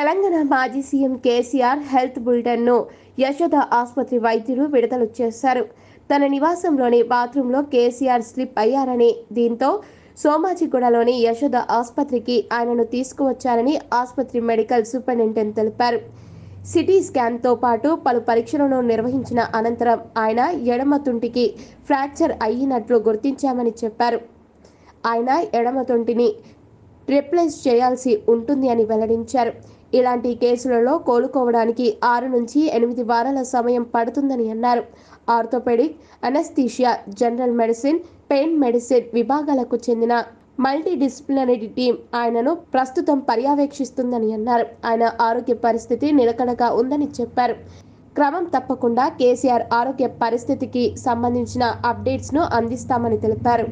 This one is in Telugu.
తెలంగాణ మాజీ సీఎం కేసీఆర్ హెల్త్ ను యశోద ఆసుపత్రి వైద్యులు విడుదల చేశారు తన నివాసంలోని బాత్రూంలో కేసీఆర్ స్లిప్ అయ్యారని దీంతో సోమాజిగూడలోని యశోద ఆసుపత్రికి ఆయనను తీసుకువచ్చారని ఆసుపత్రి మెడికల్ సూపరింటెండెంట్ తెలిపారు సిటీ స్కాన్తో పాటు పలు పరీక్షలను నిర్వహించిన అనంతరం ఆయన ఎడమ తుంటికి ఫ్రాక్చర్ అయ్యినట్లు గుర్తించామని చెప్పారు ఆయన ఎడమ తుంటిని రిప్లేస్ చేయాల్సి ఉంటుంది అని వెల్లడించారు ఇలాంటి కేసులలో కోలుకోవడానికి ఆరు నుంచి ఎనిమిది వారాల సమయం పడుతుందని అన్నారు orthopaedic anaesthesia general medicine pain medicine విభాగాలకు చెందిన మల్టీ డిసిప్లినరీ టీం ఆయనను ప్రస్తుతం పర్యవేక్షిస్తుందని అన్నారు ఆయన ఆరోగ్య పరిస్థితి నిలకడగా ఉందని చెప్పారు క్రమం తప్పకుండా కేసీఆర్ ఆరోగ్య పరిస్థితికి సంబంధించిన అప్డేట్స్ను అందిస్తామని తెలిపారు